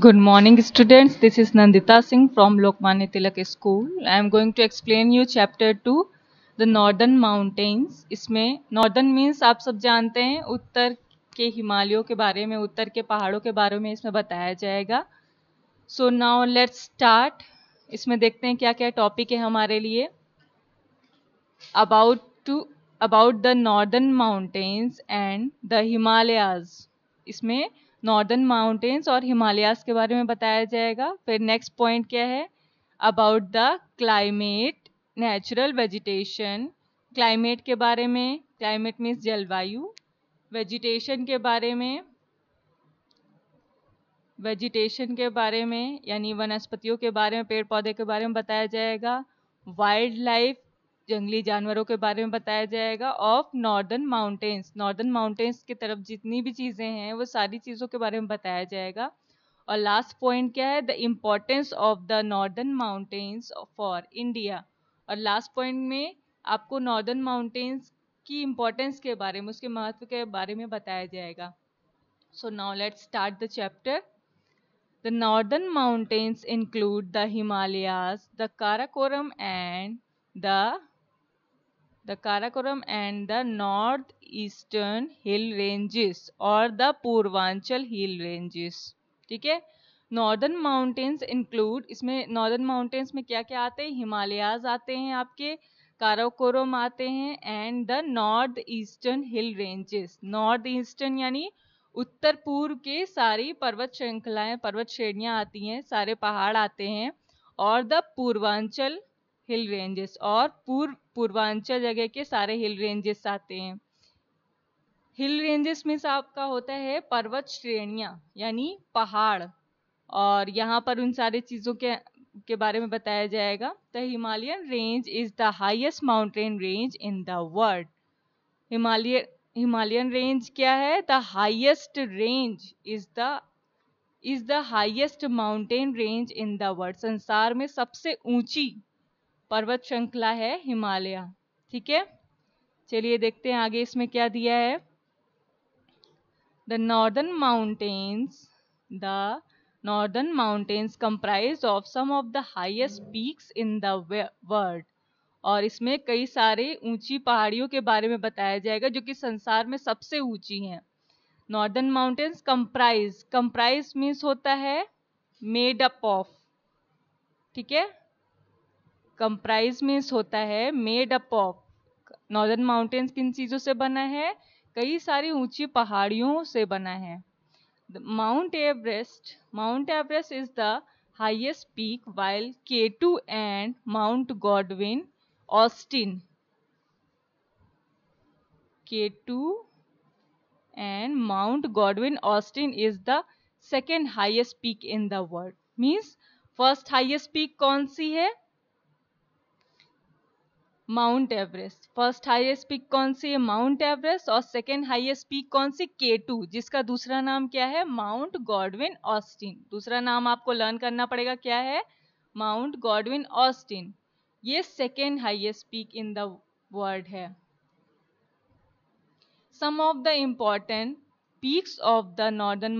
Good morning students, this is Nandita Singh from Lokmanya Tilak School. I am going to explain you chapter 2, the northern mountains. इसमें northern means आप सब जानते हैं उत्तर के हिमालयों के बारे में उत्तर के पहाड़ों के बारे में इसमें बताया जाएगा सो नाउ लेट्स स्टार्ट इसमें देखते हैं क्या क्या टॉपिक है हमारे लिए about to about the northern mountains and the Himalayas इसमें नॉर्दर्न माउंटेन्स और हिमालयास के बारे में बताया जाएगा फिर नेक्स्ट पॉइंट क्या है about the climate natural vegetation climate के बारे में क्लाइमेट मीन्स जलवायु वेजिटेशन के बारे में वेजिटेशन के बारे में यानी वनस्पतियों के बारे में पेड़ पौधे के बारे में बताया जाएगा वाइल्ड लाइफ जंगली जानवरों के बारे में बताया जाएगा of northern mountains northern mountains की तरफ जितनी भी चीज़ें हैं वो सारी चीज़ों के बारे में बताया जाएगा और लास्ट पॉइंट क्या है the importance of the northern mountains for India और लास्ट पॉइंट में आपको नॉर्दर्न माउंटेन्स की इम्पोर्टेंस के बारे में उसके महत्व के बारे में बताया जाएगा so now let start the chapter the northern mountains include the Himalayas the Karakoram and the the Karakoram and the northeastern hill ranges or the Purvanchal hill ranges ठीक है नॉर्दर्न माउंटेन्स इंक्लूड इसमें नॉर्दर्न माउंटेन्स में क्या क्या आते हैं हिमालयाज आते हैं आपके काराकोरम आते हैं and the north eastern hill ranges north eastern यानी उत्तर पूर्व के सारी पर्वत श्रृंखलाएं पर्वत श्रेणियां आती हैं सारे पहाड़ आते हैं और द पूर्वांचल हिल रेंजेस और पूर्व पूर्वांचल जगह के सारे हिल रेंजेस आते हैं हिल रेंजेस में से आपका होता है पर्वत श्रेणियाँ यानी पहाड़ और यहाँ पर उन सारे चीज़ों के के बारे में बताया जाएगा the Himalayan range is the highest mountain range in the world Himalaya Himalayan range क्या है the highest range is the is the highest mountain range in the world संसार में सबसे ऊंची पर्वत श्रृंखला है हिमालय ठीक है चलिए देखते हैं आगे इसमें क्या दिया है the northern mountains the northern mountains comprise of some of the highest peaks in the world और इसमें कई सारे ऊंची पहाड़ियों के बारे में बताया जाएगा जो कि संसार में सबसे ऊंची हैं northern mountains comprise comprise means होता है मेड अप ऑफ ठीक है कंप्राइज मीन्स होता है made up of northern mountains किन चीज़ों से बना है कई सारी ऊंची पहाड़ियों से बना है Mount Everest Mount Everest is the highest peak while K two and Mount Godwin Austen K two and Mount Godwin Austen is the second highest peak in the world means first highest peak कौन सी है Mount Everest first highest peak कौन सी है Mount Everest और second highest peak कौन सी के टू जिसका दूसरा नाम क्या है माउंट गॉडविन ऑस्टिन दूसरा नाम आपको लर्न करना पड़ेगा क्या है माउंट गॉडविन ऑस्टिन ये second highest peak in the world है some of the important peaks of the northern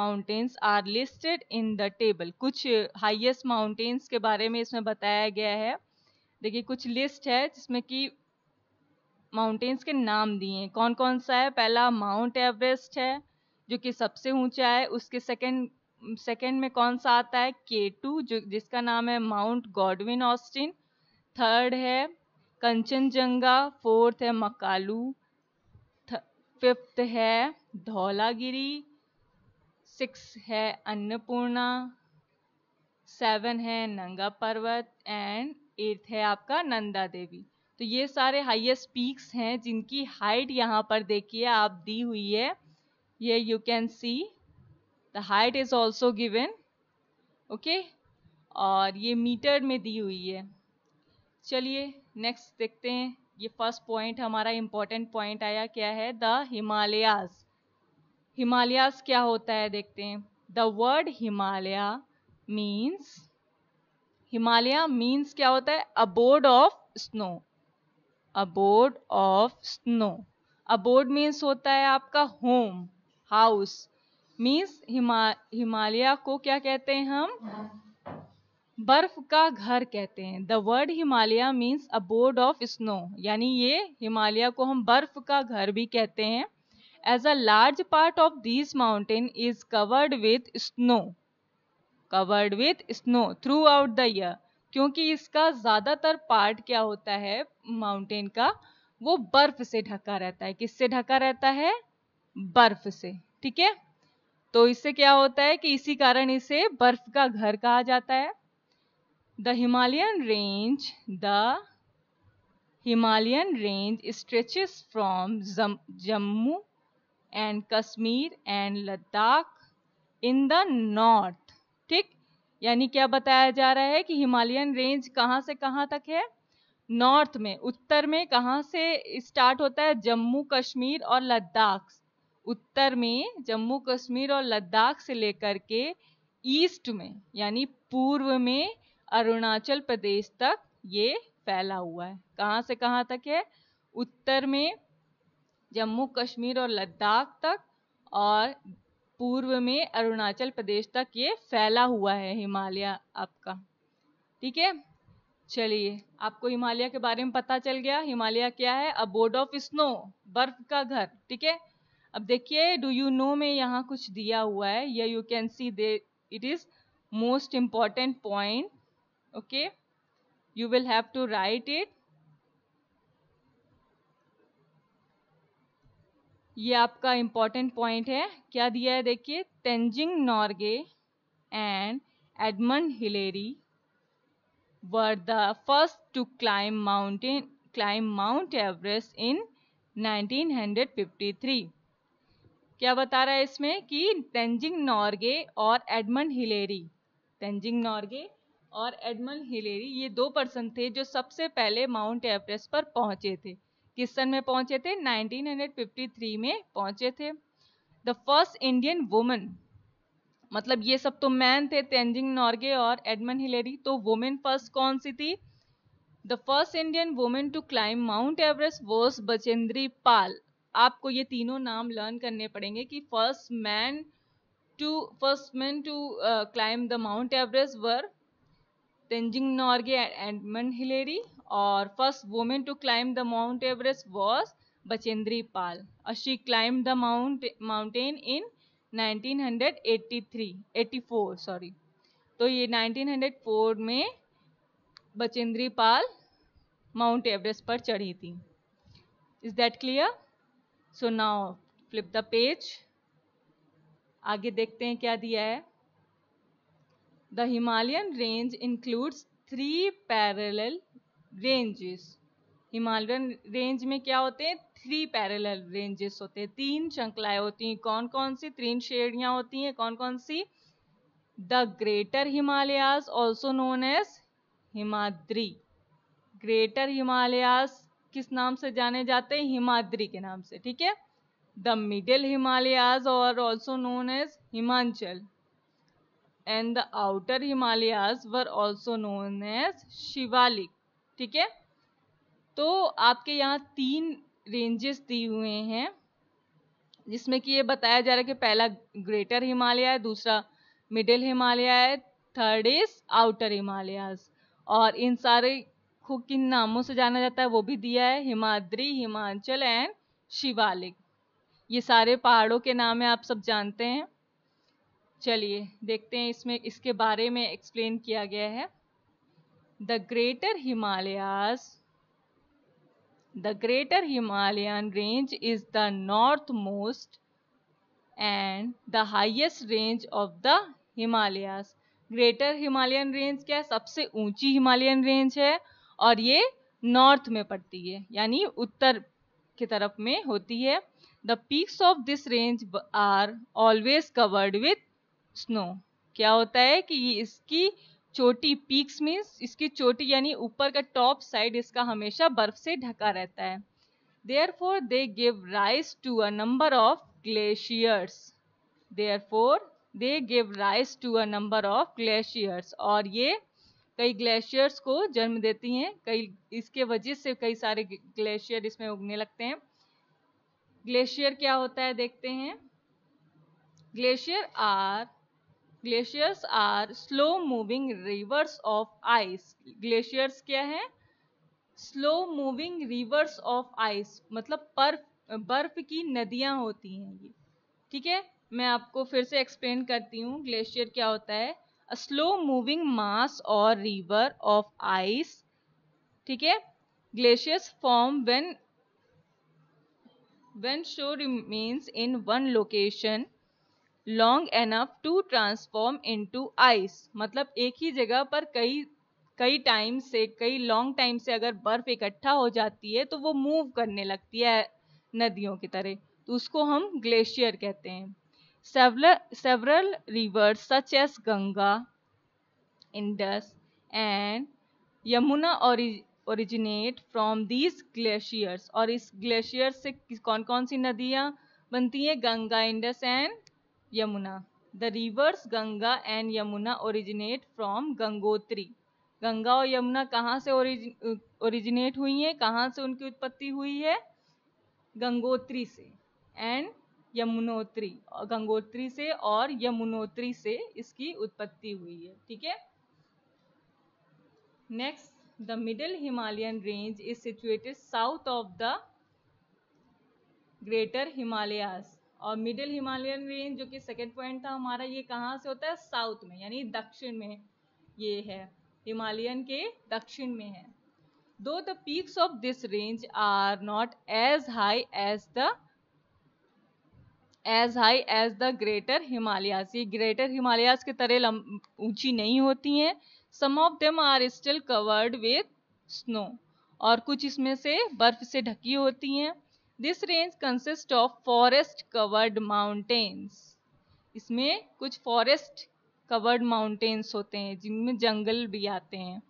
mountains are listed in the table कुछ हाइएस्ट माउंटेन्स के बारे में इसमें बताया गया है देखिए कुछ लिस्ट है जिसमें कि माउंटेन्स के नाम दिए हैं कौन कौन सा है पहला माउंट एवरेस्ट है जो कि सबसे ऊंचा है उसके सेकंड सेकंड में कौन सा आता है के टू जो जिसका नाम है माउंट गॉडविन ऑस्टिन थर्ड है कंचनजंगा फोर्थ है मकालू फिफ्थ है धौलागिरी सिक्स है अन्नपूर्णा सेवन है नंगा पर्वत एंड एट्थ है आपका नंदा देवी तो ये सारे हाईएस्ट पीक्स हैं जिनकी हाइट यहाँ पर देखिए आप दी हुई है ये you can see the height is also given okay और ये मीटर में दी हुई है चलिए नेक्स्ट देखते हैं ये फर्स्ट पॉइंट हमारा इम्पोर्टेंट पॉइंट आया क्या है द हिमालयाज हिमालयाज क्या होता है देखते हैं the word Himalaya means Himalaya means क्या होता है abode of snow abode of snow abode means होता है आपका home house means Hima Himalaya को क्या कहते हैं हम बर्फ का घर कहते हैं the word Himalaya means abode of snow यानी ये हिमालय को हम बर्फ का घर भी कहते हैं as a large part of this mountain is covered with snow covered with snow throughout the year क्योंकि इसका ज़्यादातर पार्ट क्या होता है माउंटेन का वो बर्फ से ढका रहता है किससे ढका रहता है बर्फ से ठीक है तो इससे क्या होता है कि इसी कारण इसे बर्फ का घर कहा जाता है the Himalayan range the Himalayan range stretches from Jammu and Kashmir and Ladakh in the north ठीक यानी क्या बताया जा रहा है कि हिमालयन रेंज कहाँ से कहाँ तक है नॉर्थ में उत्तर में कहाँ से स्टार्ट होता है जम्मू कश्मीर और लद्दाख उत्तर में जम्मू कश्मीर और लद्दाख से लेकर के ईस्ट में यानी पूर्व में अरुणाचल प्रदेश तक ये फैला हुआ है कहाँ से कहाँ तक है उत्तर में जम्मू कश्मीर और लद्दाख तक और पूर्व में अरुणाचल प्रदेश तक ये फैला हुआ है हिमालय आपका ठीक है चलिए आपको हिमालय के बारे में पता चल गया हिमालय क्या है अ बोर्ड ऑफ स्नो बर्फ का घर ठीक है अब देखिए डू यू नो में यहाँ कुछ दिया हुआ है या you can see they it is most important point okay you will have to write it ये आपका इंपॉर्टेंट पॉइंट है क्या दिया है देखिए Tenzing Norgay and Edmund Hillary were the first to climb mountain climb Mount Everest in 1953 क्या बता रहा है इसमें कि तेंजिंग नॉर्गे और एडमंड हिलेरी तेंजिंग नॉर्गे और एडमंड हिलेरी ये दो पर्सन थे जो सबसे पहले माउंट एवरेस्ट पर पहुंचे थे किस सन में पहुंचे थे 1953 में पहुंचे थे द फर्स्ट इंडियन वुमेन मतलब ये सब तो मैन थे तेंजिंग नॉर्गे और एडमन हिलेरी तो वुमेन फर्स्ट कौन सी थी the first Indian women to climb Mount Everest was Bachendri Pal आपको ये तीनों नाम लर्न करने पड़ेंगे कि first man to first man to climb the Mount Everest were Tenzing Norgay Edmund Hillary और first women to climb the Mount Everest was Bachendri Pal और she climb the mount mountain in 1983 84 sorry तो ये 1904 में बचेंद्री पाल माउंट एवरेस्ट पर चढ़ी थी is that clear so now flip the page आगे देखते हैं क्या दिया है the Himalayan range includes three parallel ranges Himalayan range में क्या होते हैं थ्री पैरेलल रेंजेस होते हैं तीन श्रृंखलाएं होती हैं कौन कौन सी तीन श्रेणियां होती हैं कौन कौन सी the greater Himalayas also known as Himadri greater Himalayas किस नाम से जाने जाते हैं हिमाद्री के नाम से ठीक है द मिडिल हिमालयाज और also known as Himachal and the outer Himalayas were also known as Shivalik ठीक है तो आपके यहाँ तीन रेंजेस दिए हुए हैं जिसमें कि ये बताया जा रहा है कि पहला ग्रेटर हिमालय है दूसरा मिडिल हिमालय है थर्ड इज आउटर हिमालयाज और इन सारे को किन नामों से जाना जाता है वो भी दिया है हिमाद्री हिमाचल एंड शिवालिक ये सारे पहाड़ों के नाम है आप सब जानते हैं चलिए देखते हैं इसमें इसके बारे में एक्सप्लेन किया गया है the greater Himalayas, the greater Himalayan range is the northmost and the highest range of the Himalayas. Greater Himalayan range क्या है सबसे ऊंची हिमालयन रेंज है और ये नॉर्थ में पड़ती है यानी उत्तर की तरफ में होती है the peaks of this range are always covered with snow क्या होता है कि इसकी चोटी पीक्स मीन्स इसकी चोटी यानी ऊपर का टॉप साइड इसका हमेशा बर्फ से ढका रहता है therefore they give rise to a number of glaciers therefore they give rise to a number of glaciers और ये कई ग्लेशियर्स को जन्म देती हैं कई इसके वजह से कई सारे ग्लेशियर इसमें उगने लगते हैं ग्लेशियर क्या होता है देखते हैं glacier are glaciers are slow moving rivers of ice glaciers क्या है slow moving rivers of ice मतलब बर्फ बर्फ की नदियां होती हैं ये ठीक है मैं आपको फिर से एक्सप्लेन करती हूँ ग्लेशियर क्या होता है अ स्लो मूविंग मास और रिवर ऑफ आइस ठीक है glaciers form when when snow remains in one location long enough to transform to ice मतलब एक ही जगह पर कई कई टाइम से कई लॉन्ग टाइम से अगर बर्फ इकट्ठा हो जाती है तो वो मूव करने लगती है नदियों की तरह तो उसको हम ग्लेशियर कहते हैं several rivers such as Ganga Indus and Yamuna originate from these glaciers और इस ग्लेशियर से कौन कौन सी नदियाँ बनती हैं Ganga Indus and Yamuna the rivers Ganga and Yamuna originate from Gangotri Ganga और यमुना कहाँ से ओरिजिनेट हुई हैं कहाँ से उनकी उत्पत्ति हुई है गंगोत्री से एंड यमुनोत्री गंगोत्री से और यमुनोत्री से इसकी उत्पत्ति हुई है ठीक है next the middle Himalayan range is situated south of the greater Himalayas और मिडिल हिमालयन रेंज जो कि सेकेंड पॉइंट था हमारा ये कहाँ से होता है साउथ में यानी दक्षिण में ये है हिमालयन के दक्षिण में है दो the peaks of this range are not as high as the as high as the greater Himalayas ये ग्रेटर हिमालयाज की तरह ऊंची नहीं होती हैं some of them are still covered with snow और कुछ इसमें से बर्फ से ढकी होती हैं this range consist of forest covered mountains इसमें कुछ फॉरेस्ट कवर्ड माउंटेन्स होते हैं जिनमें जंगल भी आते हैं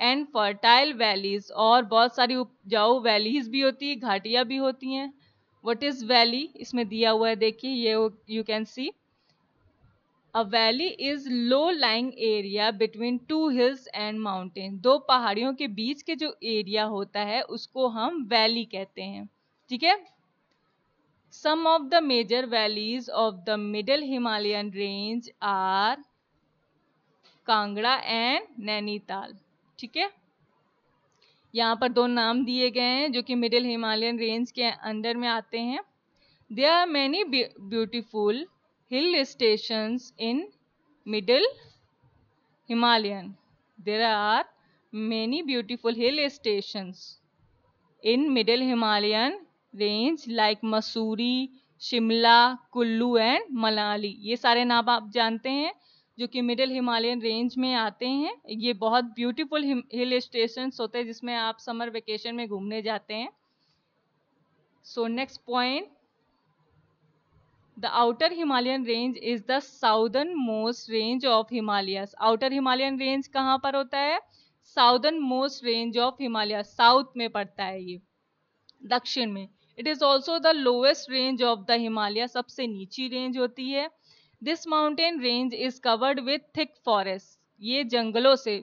एंड फर्टाइल वैलीज और बहुत सारी उपजाऊ वैलीज भी होती है घाटियाँ भी होती हैं वट इज़ वैली इसमें दिया हुआ है देखिए ये you can see a valley is low lying area between two hills and mountain दो पहाड़ियों के बीच के जो एरिया होता है उसको हम वैली कहते हैं ठीक है some of the major valleys of the middle Himalayan range are Kangra and Nainital ठीक है यहाँ पर दो नाम दिए गए हैं जो कि मिडिल हिमालयन रेंज के अंडर में आते हैं they are many beautiful hill station in middle Himalayan there are many beautiful hill station in middle Himalayan range like Mussoorie Shimla Kullu and Manali ये सारे नाम आप जानते हैं जो कि मिडिल हिमालयन रेंज में आते हैं ये बहुत ब्यूटीफुल हिल स्टेशन होते हैं जिसमें आप समर वेकेशन में घूमने जाते हैं so next point the outer Himalayan range is the southernmost range of Himalayas outer Himalayan range कहाँ पर होता है southernmost range of Himalaya south में पड़ता है ये दक्षिण में it is also the lowest range of the Himalaya सबसे नीची रेंज होती है this mountain range is covered with thick forest ये जंगलों से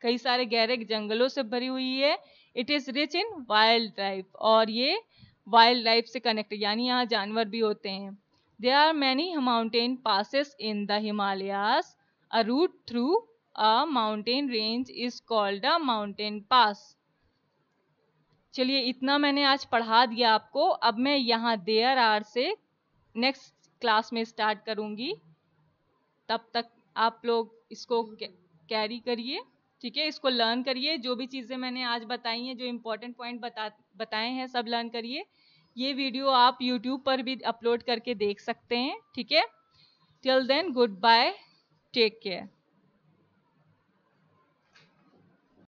कई सारे गहरे जंगलों से भरी हुई है it is rich in wildlife और ये वाइल्ड लाइफ से कनेक्ट यानी यहाँ जानवर भी होते हैं they are many mountain passes in the Himalayas a route through a mountain range is called a mountain pass चलिए इतना मैंने आज पढ़ा दिया आपको अब मैं यहाँ देयर आर से नेक्स्ट क्लास में स्टार्ट करूँगी तब तक आप लोग इसको कैरी करिए ठीक है इसको लर्न करिए जो भी चीज़ें मैंने आज बताई हैं जो इम्पोर्टेंट पॉइंट बता बताए हैं सब लर्न करिए ये वीडियो आप यूट्यूब पर भी अपलोड करके देख सकते हैं ठीक है till then goodbye take care